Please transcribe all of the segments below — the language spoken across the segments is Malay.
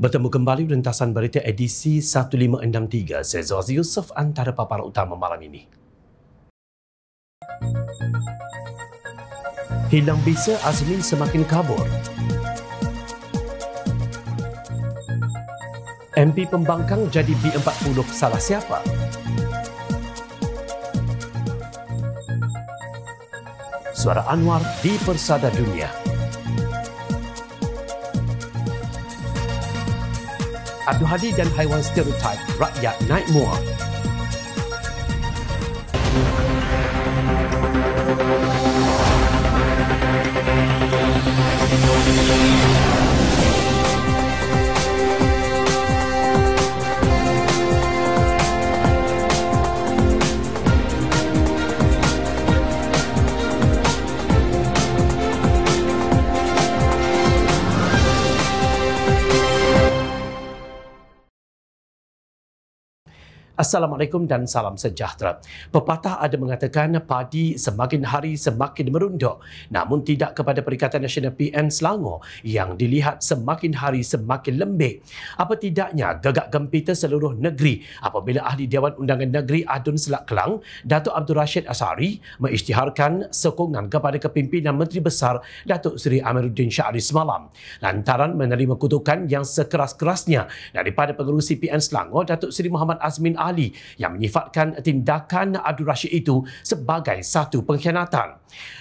Bertemu kembali rentasan berita edisi 1563. Saya Zawaz Yusof antara paparan utama malam ini. Hilang bisa Azmin semakin kabur. MP pembangkang jadi B40 salah siapa? Suara Anwar di Persada Dunia. Abdul Hadi dan Haiwan Stereotype Rakyat Naik Muar. Assalamualaikum dan salam sejahtera. Pepatah ada mengatakan padi semakin hari semakin merunduk. Namun tidak kepada Perikatan Nasional PN Selangor yang dilihat semakin hari semakin lembek. Apa tidaknya gagak gempita seluruh negeri apabila Ahli Dewan Undangan Negeri Adun Selak Kelang, Datuk Abdul Rashid Asari mengisytiharkan sokongan kepada kepimpinan Menteri Besar Datuk Seri Amiruddin Syahri semalam. Lantaran menerima kutukan yang sekeras-kerasnya daripada pengurusi PN Selangor, Datuk Seri Muhammad Azmin Ali Ali yang menyifatkan tindakan Abdul Rashid itu sebagai satu pengkhianatan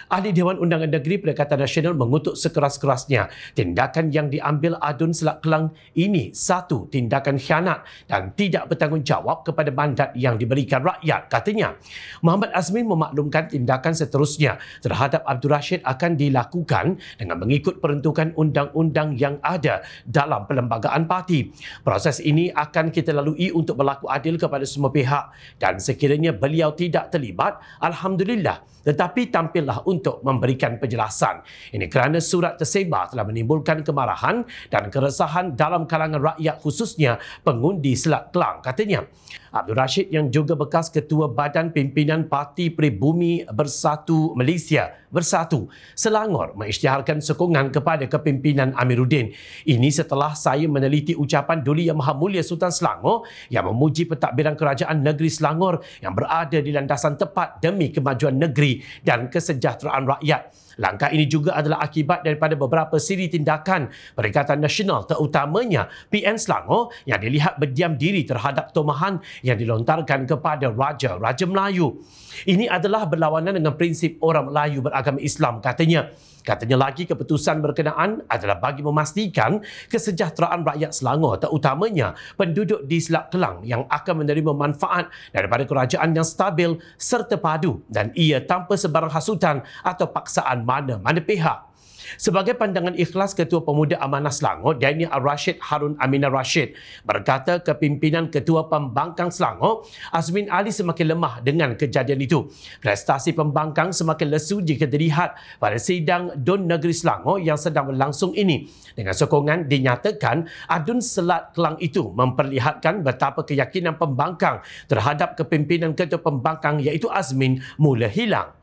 ahli Dewan Undangan Negeri Perikatan Nasional mengutuk sekeras-kerasnya tindakan yang diambil adun selak kelang ini satu tindakan khianat dan tidak bertanggungjawab kepada mandat yang diberikan rakyat katanya. Muhammad Azmin memaklumkan tindakan seterusnya terhadap Abdul Rashid akan dilakukan dengan mengikut peruntukan undang-undang yang ada dalam perlembagaan parti. Proses ini akan kita lalui untuk berlaku adil kepada semua pihak dan sekiranya beliau tidak terlibat, Alhamdulillah tetapi tampillah untuk memberikan penjelasan. Ini kerana surat tersebar telah menimbulkan kemarahan dan keresahan dalam kalangan rakyat khususnya pengundi Selat Kelang katanya. Abdul Rashid yang juga bekas Ketua Badan Pimpinan Parti Peribumi Bersatu Malaysia Bersatu Selangor mengisytiharkan sokongan kepada kepimpinan Amiruddin. Ini setelah saya meneliti ucapan Duli Yang Maha Mulia Sultan Selangor yang memuji pentadbiran kerajaan negeri Selangor yang berada di landasan tepat demi kemajuan negeri dan kesejahteraan rakyat. Langkah ini juga adalah akibat daripada beberapa siri tindakan Perikatan Nasional terutamanya PN Selangor yang dilihat berdiam diri terhadap tomahan yang dilontarkan kepada Raja Raja Melayu. Ini adalah berlawanan dengan prinsip orang Melayu beragama Islam katanya. Katanya lagi keputusan berkenaan adalah bagi memastikan kesejahteraan rakyat Selangor terutamanya penduduk di Selat Kelang yang akan menerima manfaat daripada kerajaan yang stabil serta padu dan ia tanpa sebarang hasutan atau paksaan mana, mana pihak. Sebagai pandangan ikhlas Ketua Pemuda Amanah Selangor, Daniel Ar-Rashid Harun Amina Rashid berkata kepimpinan Ketua Pembangkang Selangor, Azmin Ali semakin lemah dengan kejadian itu. Prestasi pembangkang semakin lesu jika dilihat pada sidang Dun Negeri Selangor yang sedang berlangsung ini. Dengan sokongan dinyatakan adun selat kelang itu memperlihatkan betapa keyakinan pembangkang terhadap kepimpinan Ketua Pembangkang iaitu Azmin mula hilang.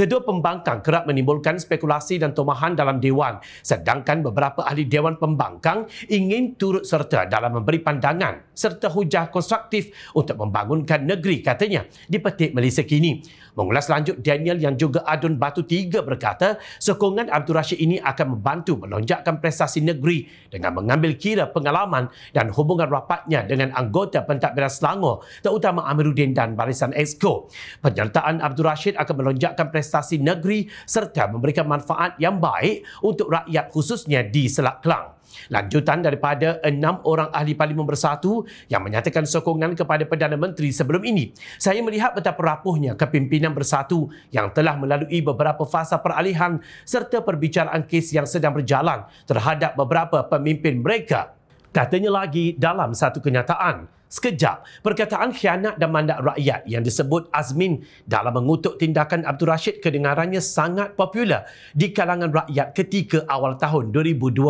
Kedua pembangkang kerap menimbulkan spekulasi dan tomahan dalam dewan sedangkan beberapa ahli dewan pembangkang ingin turut serta dalam memberi pandangan serta hujah konstruktif untuk membangunkan negeri katanya di dipetik Malaysia kini. Mengulas lanjut Daniel yang juga adun batu tiga berkata sokongan Abdul Rashid ini akan membantu melonjakkan prestasi negeri dengan mengambil kira pengalaman dan hubungan rapatnya dengan anggota pentadbiran Selangor terutama Amiruddin dan Barisan Exco. Penyertaan Abdul Rashid akan melonjakkan prestasi investasi negeri serta memberikan manfaat yang baik untuk rakyat khususnya di Selat Kelang. Lanjutan daripada enam orang ahli parlimen bersatu yang menyatakan sokongan kepada Perdana Menteri sebelum ini. Saya melihat betapa rapuhnya kepimpinan bersatu yang telah melalui beberapa fasa peralihan serta perbicaraan kes yang sedang berjalan terhadap beberapa pemimpin mereka. Katanya lagi dalam satu kenyataan, sekejap. Perkataan khianat dan mandat rakyat yang disebut Azmin dalam mengutuk tindakan Abdul Rashid kedengarannya sangat popular di kalangan rakyat ketika awal tahun 2020.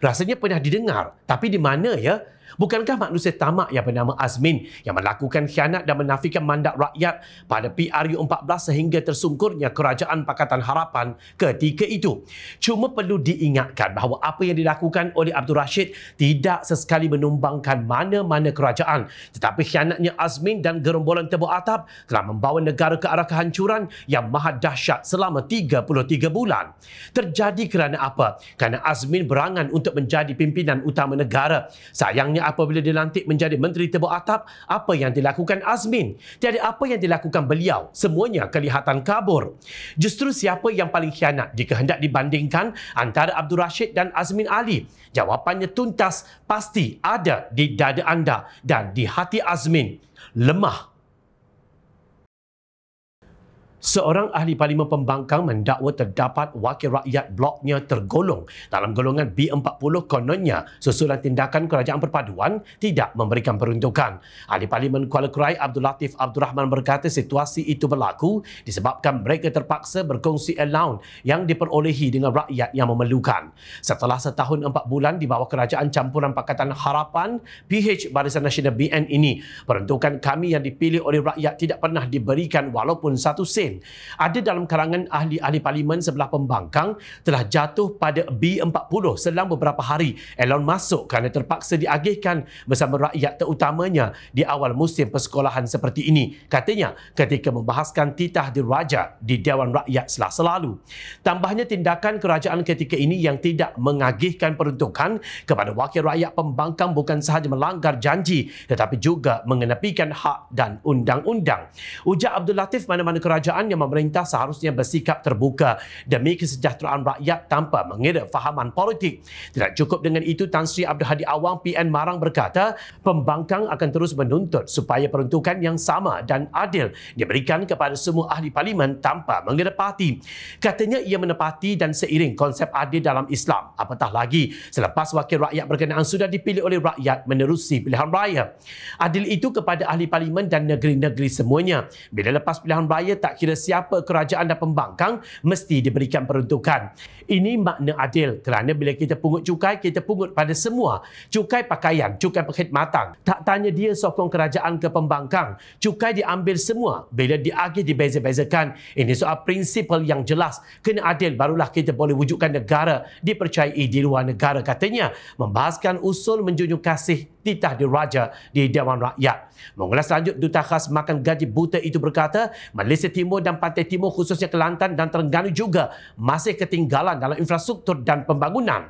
Rasanya pernah didengar, tapi di mana ya? Bukankah manusia tamak yang bernama Azmin yang melakukan khianat dan menafikan mandat rakyat pada PRU14 sehingga tersungkurnya kerajaan Pakatan Harapan ketika itu? Cuma perlu diingatkan bahawa apa yang dilakukan oleh Abdul Rashid tidak sesekali menumbangkan mana-mana kerajaan. Tetapi khianatnya Azmin dan gerombolan tebu atap telah membawa negara ke arah kehancuran yang maha dahsyat selama 33 bulan. Terjadi kerana apa? Kerana Azmin berangan untuk menjadi pimpinan utama negara. Sayang Sayangnya apabila dilantik menjadi Menteri Tebuk Atap, apa yang dilakukan Azmin? Tiada apa yang dilakukan beliau. Semuanya kelihatan kabur. Justru siapa yang paling khianat jika hendak dibandingkan antara Abdul Rashid dan Azmin Ali? Jawapannya tuntas pasti ada di dada anda dan di hati Azmin. Lemah. Seorang ahli parlimen pembangkang mendakwa terdapat wakil rakyat bloknya tergolong dalam golongan B40 kononnya susulan tindakan kerajaan perpaduan tidak memberikan peruntukan. Ahli parlimen Kuala Krai Abdul Latif Abdul Rahman berkata situasi itu berlaku disebabkan mereka terpaksa berkongsi allowance yang diperolehi dengan rakyat yang memerlukan. Setelah setahun empat bulan di bawah kerajaan campuran Pakatan Harapan, PH Barisan Nasional BN ini, peruntukan kami yang dipilih oleh rakyat tidak pernah diberikan walaupun satu sen Mungkin ada dalam kalangan ahli-ahli parlimen sebelah pembangkang telah jatuh pada B40 selang beberapa hari Elon masuk kerana terpaksa diagihkan bersama rakyat terutamanya di awal musim persekolahan seperti ini. Katanya ketika membahaskan titah diraja di Dewan Rakyat selasa lalu. Tambahnya tindakan kerajaan ketika ini yang tidak mengagihkan peruntukan kepada wakil rakyat pembangkang bukan sahaja melanggar janji tetapi juga mengenepikan hak dan undang-undang. Ujar Abdul Latif mana-mana kerajaan kenyataan yang memerintah seharusnya bersikap terbuka demi kesejahteraan rakyat tanpa mengira fahaman politik. Tidak cukup dengan itu, Tan Sri Abdul Hadi Awang PN Marang berkata, pembangkang akan terus menuntut supaya peruntukan yang sama dan adil diberikan kepada semua ahli parlimen tanpa mengira parti. Katanya ia menepati dan seiring konsep adil dalam Islam. Apatah lagi, selepas wakil rakyat berkenaan sudah dipilih oleh rakyat menerusi pilihan raya. Adil itu kepada ahli parlimen dan negeri-negeri semuanya. Bila lepas pilihan raya, tak kira siapa kerajaan dan pembangkang mesti diberikan peruntukan. Ini makna adil kerana bila kita pungut cukai, kita pungut pada semua. Cukai pakaian, cukai perkhidmatan. Tak tanya dia sokong kerajaan ke pembangkang. Cukai diambil semua bila diagih dibeza-bezakan. Ini soal prinsip yang jelas. Kena adil barulah kita boleh wujudkan negara dipercayai di luar negara katanya. Membahaskan usul menjunjung kasih titah diraja di Dewan Rakyat. Mengulas lanjut Duta Khas Makan Gaji Buta itu berkata, Malaysia Timur dan Pantai Timur khususnya Kelantan dan Terengganu juga masih ketinggalan dalam infrastruktur dan pembangunan.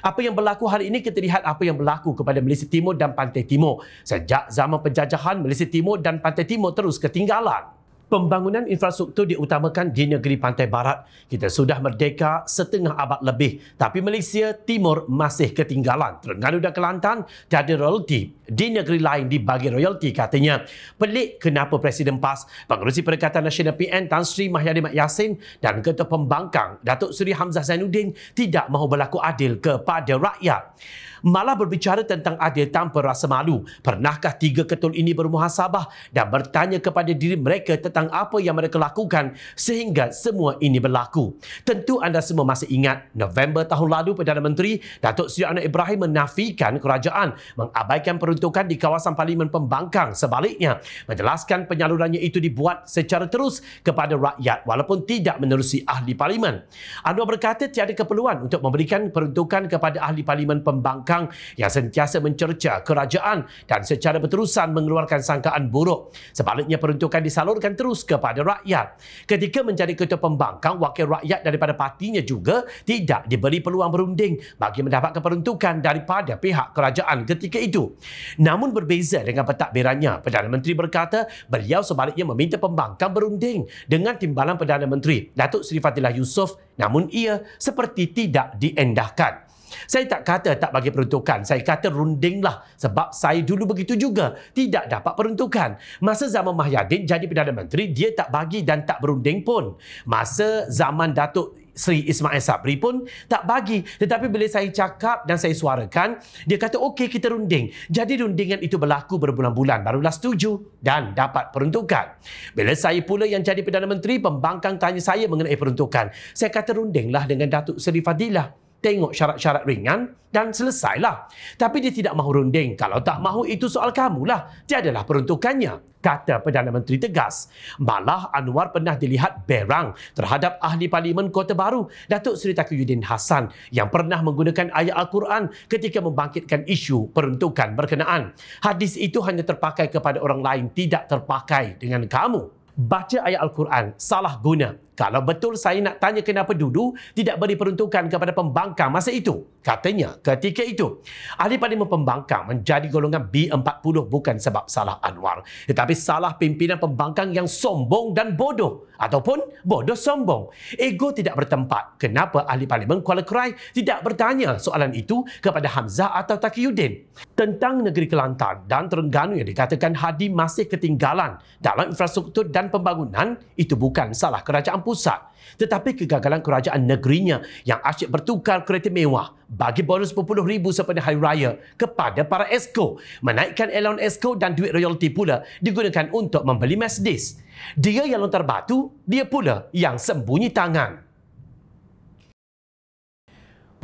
Apa yang berlaku hari ini kita lihat apa yang berlaku kepada Malaysia Timur dan Pantai Timur. Sejak zaman penjajahan, Malaysia Timur dan Pantai Timur terus ketinggalan. Pembangunan infrastruktur diutamakan di negeri pantai barat. Kita sudah merdeka setengah abad lebih tapi Malaysia Timur masih ketinggalan. Terengganu dan Kelantan tak ada royalti. Di negeri lain dibagi royalti katanya. Pelik kenapa Presiden PAS, Pengerusi Perikatan Nasional PN Tan Sri Mahyadi Mat Yassin dan Ketua Pembangkang Datuk Seri Hamzah Zainuddin tidak mahu berlaku adil kepada rakyat. Malah berbicara tentang adil tanpa rasa malu. Pernahkah tiga ketul ini bermuhasabah dan bertanya kepada diri mereka tentang tentang apa yang mereka lakukan sehingga semua ini berlaku. Tentu anda semua masih ingat November tahun lalu Perdana Menteri Datuk Seri Anwar Ibrahim menafikan kerajaan mengabaikan peruntukan di kawasan Parlimen Pembangkang. Sebaliknya, menjelaskan penyalurannya itu dibuat secara terus kepada rakyat walaupun tidak menerusi ahli parlimen. Anwar berkata tiada keperluan untuk memberikan peruntukan kepada ahli parlimen pembangkang yang sentiasa mencerca kerajaan dan secara berterusan mengeluarkan sangkaan buruk. Sebaliknya peruntukan disalurkan terus terus kepada rakyat. Ketika menjadi ketua pembangkang, wakil rakyat daripada partinya juga tidak diberi peluang berunding bagi mendapatkan peruntukan daripada pihak kerajaan ketika itu. Namun berbeza dengan pentadbirannya, Perdana Menteri berkata beliau sebaliknya meminta pembangkang berunding dengan timbalan Perdana Menteri, Datuk Seri Fatilah Yusof namun ia seperti tidak diendahkan. Saya tak kata tak bagi peruntukan. Saya kata rundinglah sebab saya dulu begitu juga. Tidak dapat peruntukan. Masa zaman Mahyadin jadi Perdana Menteri, dia tak bagi dan tak berunding pun. Masa zaman Datuk Sri Ismail Sabri pun tak bagi. Tetapi bila saya cakap dan saya suarakan, dia kata, okey kita runding. Jadi rundingan itu berlaku berbulan-bulan. Barulah setuju dan dapat peruntukan. Bila saya pula yang jadi Perdana Menteri, pembangkang tanya saya mengenai peruntukan. Saya kata rundinglah dengan Datuk Seri Fadilah tengok syarat-syarat ringan dan selesailah. Tapi dia tidak mahu runding. Kalau tak mahu itu soal kamu lah. Tiadalah peruntukannya, kata Perdana Menteri tegas. Malah Anwar pernah dilihat berang terhadap Ahli Parlimen Kota Baru, Datuk Seri Takuyuddin Hassan yang pernah menggunakan ayat Al-Quran ketika membangkitkan isu peruntukan berkenaan. Hadis itu hanya terpakai kepada orang lain, tidak terpakai dengan kamu. Baca ayat Al-Quran salah guna. Kalau betul saya nak tanya kenapa dulu tidak beri peruntukan kepada pembangkang masa itu? Katanya ketika itu. Ahli Parlimen Pembangkang menjadi golongan B40 bukan sebab salah Anwar. Tetapi salah pimpinan pembangkang yang sombong dan bodoh. Ataupun bodoh sombong. Ego tidak bertempat. Kenapa Ahli Parlimen Kuala Kerai tidak bertanya soalan itu kepada Hamzah atau Takiyuddin? Tentang negeri Kelantan dan Terengganu yang dikatakan Hadi masih ketinggalan dalam infrastruktur dan pembangunan, itu bukan salah kerajaan pusat tetapi kegagalan kerajaan negerinya yang asyik bertukar kereta mewah bagi bonus berpuluh ribu sepanjang hari raya kepada para esko. Menaikkan Elon esko dan duit royalti pula digunakan untuk membeli Mercedes. Dia yang lontar batu, dia pula yang sembunyi tangan.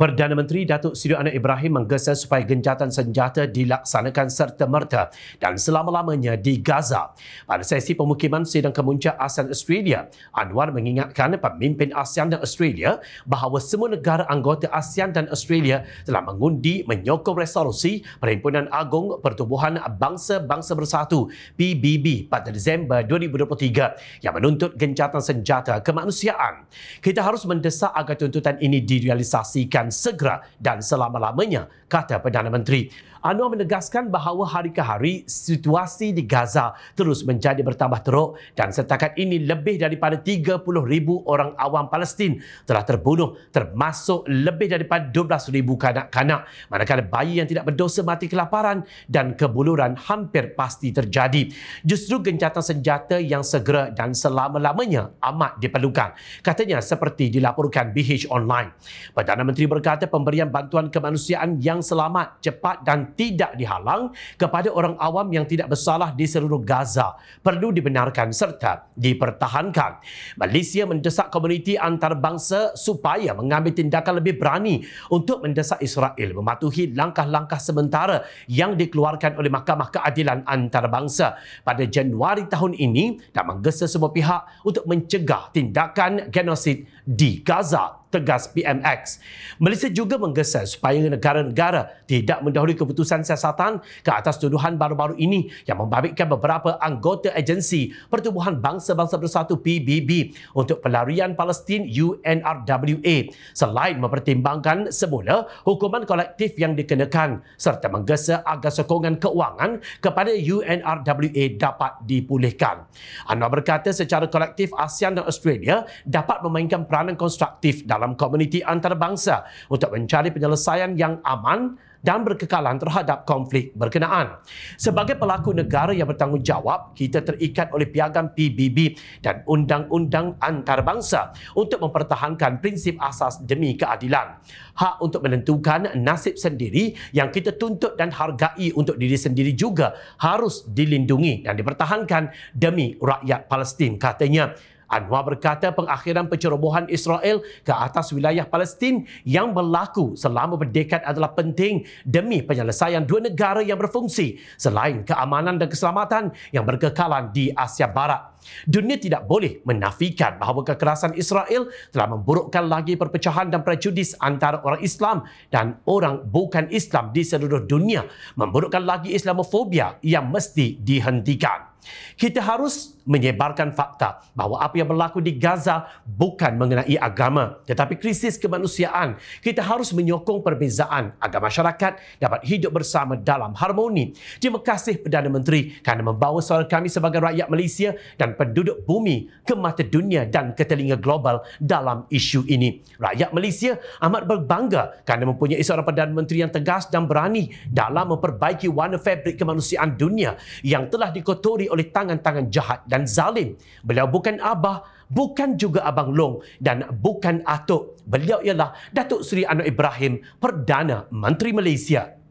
Perdana Menteri Datuk Seri Anwar Ibrahim menggesa supaya gencatan senjata dilaksanakan serta merta dan selama-lamanya di Gaza. Pada sesi pemukiman sidang kemuncak ASEAN Australia, Anwar mengingatkan pemimpin ASEAN dan Australia bahawa semua negara anggota ASEAN dan Australia telah mengundi menyokong resolusi Perhimpunan Agung Pertubuhan Bangsa-Bangsa Bersatu PBB pada Disember 2023 yang menuntut gencatan senjata kemanusiaan. Kita harus mendesak agar tuntutan ini direalisasikan segera dan selama-lamanya kata Perdana Menteri. Anwar menegaskan bahawa hari ke hari situasi di Gaza terus menjadi bertambah teruk dan setakat ini lebih daripada 30,000 orang awam Palestin telah terbunuh termasuk lebih daripada 12,000 kanak-kanak manakala bayi yang tidak berdosa mati kelaparan dan kebuluran hampir pasti terjadi. Justru gencatan senjata yang segera dan selama-lamanya amat diperlukan. Katanya seperti dilaporkan BH Online. Perdana Menteri berkata pemberian bantuan kemanusiaan yang selamat cepat dan tidak dihalang kepada orang awam yang tidak bersalah di seluruh Gaza perlu dibenarkan serta dipertahankan. Malaysia mendesak komuniti antarabangsa supaya mengambil tindakan lebih berani untuk mendesak Israel mematuhi langkah-langkah sementara yang dikeluarkan oleh Mahkamah Keadilan Antarabangsa pada Januari tahun ini dan menggesa semua pihak untuk mencegah tindakan genosid di Gaza tegas PMX. Malaysia juga menggesa supaya negara-negara tidak mendahului keputusan siasatan ke atas tuduhan baru-baru ini yang membabitkan beberapa anggota agensi Pertubuhan Bangsa-Bangsa Bersatu PBB untuk pelarian Palestin UNRWA selain mempertimbangkan semula hukuman kolektif yang dikenakan serta menggesa agar sokongan keuangan kepada UNRWA dapat dipulihkan. Anwar berkata secara kolektif ASEAN dan Australia dapat memainkan peranan konstruktif dalam dalam komuniti antarabangsa untuk mencari penyelesaian yang aman dan berkekalan terhadap konflik berkenaan. Sebagai pelaku negara yang bertanggungjawab, kita terikat oleh piagam PBB dan undang-undang antarabangsa untuk mempertahankan prinsip asas demi keadilan. Hak untuk menentukan nasib sendiri yang kita tuntut dan hargai untuk diri sendiri juga harus dilindungi dan dipertahankan demi rakyat Palestin katanya. Anwar berkata pengakhiran pencerobohan Israel ke atas wilayah Palestin yang berlaku selama berdekad adalah penting demi penyelesaian dua negara yang berfungsi selain keamanan dan keselamatan yang berkekalan di Asia Barat. Dunia tidak boleh menafikan bahawa kekerasan Israel telah memburukkan lagi perpecahan dan prejudis antara orang Islam dan orang bukan Islam di seluruh dunia, memburukkan lagi Islamofobia yang mesti dihentikan. Kita harus menyebarkan fakta bahawa apa yang berlaku di Gaza bukan mengenai agama tetapi krisis kemanusiaan. Kita harus menyokong perbezaan agar masyarakat dapat hidup bersama dalam harmoni. Terima kasih Perdana Menteri kerana membawa soal kami sebagai rakyat Malaysia dan penduduk bumi ke mata dunia dan ke telinga global dalam isu ini. Rakyat Malaysia amat berbangga kerana mempunyai seorang Perdana Menteri yang tegas dan berani dalam memperbaiki warna fabrik kemanusiaan dunia yang telah dikotori oleh tangan-tangan jahat dan zalim. Beliau bukan Abah, bukan juga Abang Long dan bukan Atuk. Beliau ialah Datuk Seri Anwar Ibrahim, Perdana Menteri Malaysia.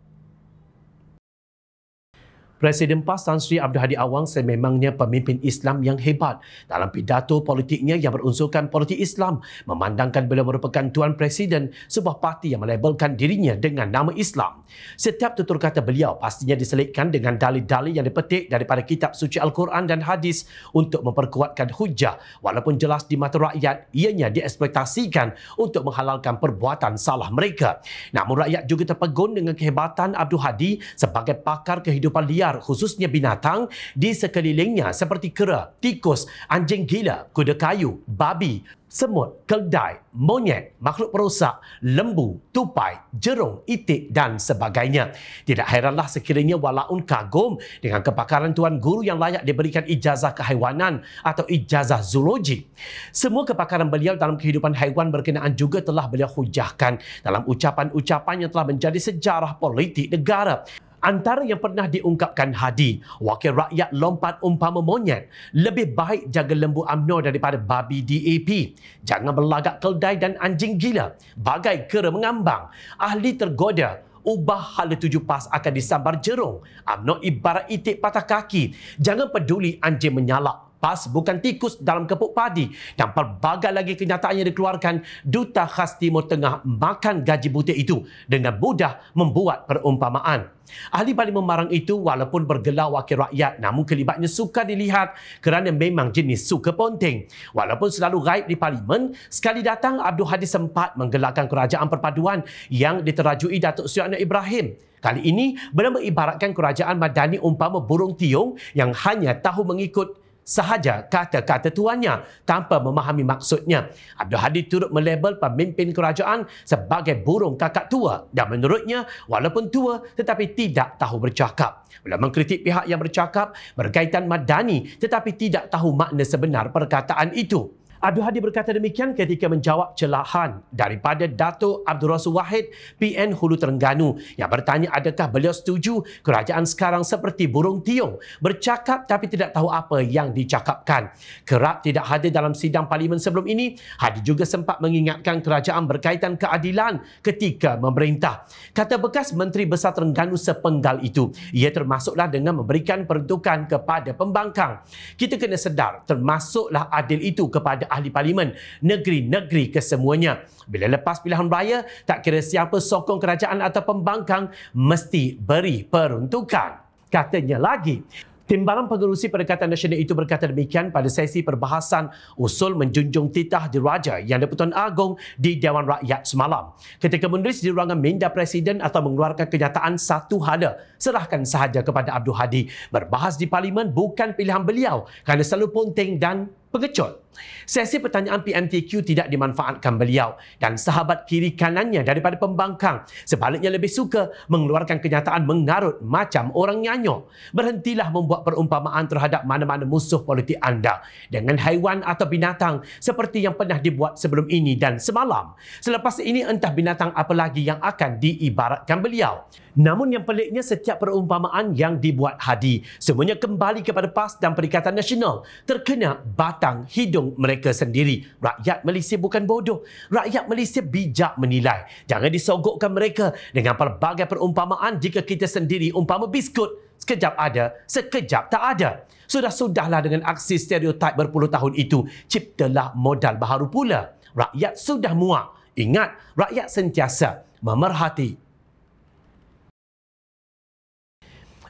Presiden PAS Tan Sri Abdul Hadi Awang sememangnya pemimpin Islam yang hebat. Dalam pidato politiknya yang berunsurkan politik Islam, memandangkan beliau merupakan Tuan Presiden sebuah parti yang melabelkan dirinya dengan nama Islam. Setiap tutur kata beliau pastinya diselitkan dengan dalil-dalil yang dipetik daripada kitab suci Al-Quran dan hadis untuk memperkuatkan hujah walaupun jelas di mata rakyat ianya dieksploitasikan untuk menghalalkan perbuatan salah mereka. Namun rakyat juga terpegun dengan kehebatan Abdul Hadi sebagai pakar kehidupan liar liar khususnya binatang di sekelilingnya seperti kera, tikus, anjing gila, kuda kayu, babi, semut, keldai, monyet, makhluk perosak, lembu, tupai, jerung, itik dan sebagainya. Tidak hairanlah sekiranya walaun kagum dengan kepakaran tuan guru yang layak diberikan ijazah kehaiwanan atau ijazah zoologi. Semua kepakaran beliau dalam kehidupan haiwan berkenaan juga telah beliau hujahkan dalam ucapan-ucapan yang telah menjadi sejarah politik negara. Antara yang pernah diungkapkan Hadi, wakil rakyat lompat umpama monyet, lebih baik jaga lembu UMNO daripada babi DAP. Jangan berlagak keldai dan anjing gila. Bagai kera mengambang. Ahli tergoda ubah hala tujuh pas akan disambar jerung. UMNO ibarat itik patah kaki. Jangan peduli anjing menyalak Pas bukan tikus dalam kepuk padi dan pelbagai lagi kenyataan yang dikeluarkan duta khas timur tengah makan gaji buta itu dengan mudah membuat perumpamaan ahli paling memarang itu walaupun bergelar wakil rakyat namun kelibatnya suka dilihat kerana memang jenis suka ponteng walaupun selalu gaib di parlimen sekali datang Abdul Hadi sempat menggelarkan kerajaan perpaduan yang diterajui Datuk Seri Ibrahim Kali ini, beliau mengibaratkan kerajaan madani umpama burung tiung yang hanya tahu mengikut sahaja kata-kata tuannya tanpa memahami maksudnya. Abdul Hadi turut melabel pemimpin kerajaan sebagai burung kakak tua dan menurutnya walaupun tua tetapi tidak tahu bercakap. Beliau mengkritik pihak yang bercakap berkaitan madani tetapi tidak tahu makna sebenar perkataan itu. Abdul Hadi berkata demikian ketika menjawab celahan daripada Dato Abdul Rasul Wahid PN Hulu Terengganu yang bertanya adakah beliau setuju kerajaan sekarang seperti burung tiung bercakap tapi tidak tahu apa yang dicakapkan. Kerap tidak hadir dalam sidang parlimen sebelum ini, Hadi juga sempat mengingatkan kerajaan berkaitan keadilan ketika memerintah. Kata bekas Menteri Besar Terengganu sepenggal itu, ia termasuklah dengan memberikan peruntukan kepada pembangkang. Kita kena sedar termasuklah adil itu kepada ahli parlimen negeri-negeri kesemuanya. Bila lepas pilihan raya, tak kira siapa sokong kerajaan atau pembangkang, mesti beri peruntukan. Katanya lagi, Timbalan pengurusi Perikatan Nasional itu berkata demikian pada sesi perbahasan usul menjunjung titah diraja yang diputuskan Agong di Dewan Rakyat semalam. Ketika menulis di ruangan minda Presiden atau mengeluarkan kenyataan satu hala, serahkan sahaja kepada Abdul Hadi. Berbahas di Parlimen bukan pilihan beliau kerana selalu ponteng dan pengecut. Sesi pertanyaan PMTQ tidak dimanfaatkan beliau dan sahabat kiri kanannya daripada pembangkang sebaliknya lebih suka mengeluarkan kenyataan mengarut macam orang nyanyo. Berhentilah membuat perumpamaan terhadap mana-mana musuh politik anda dengan haiwan atau binatang seperti yang pernah dibuat sebelum ini dan semalam. Selepas ini entah binatang apa lagi yang akan diibaratkan beliau. Namun yang peliknya setiap perumpamaan yang dibuat Hadi semuanya kembali kepada PAS dan Perikatan Nasional terkena batang hidup hidung mereka sendiri. Rakyat Malaysia bukan bodoh. Rakyat Malaysia bijak menilai. Jangan disogokkan mereka dengan pelbagai perumpamaan jika kita sendiri umpama biskut. Sekejap ada, sekejap tak ada. Sudah-sudahlah dengan aksi stereotip berpuluh tahun itu. Ciptalah modal baru pula. Rakyat sudah muak. Ingat, rakyat sentiasa memerhati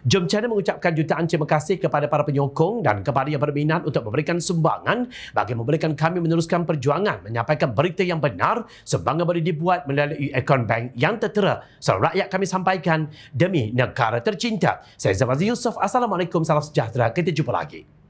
Jom Channel mengucapkan jutaan terima kasih kepada para penyokong dan kepada yang berminat untuk memberikan sumbangan bagi memberikan kami meneruskan perjuangan menyampaikan berita yang benar sumbangan boleh dibuat melalui akaun bank yang tertera seluruh rakyat kami sampaikan demi negara tercinta. Saya Zafazi Yusof. Assalamualaikum. Salam sejahtera. Kita jumpa lagi.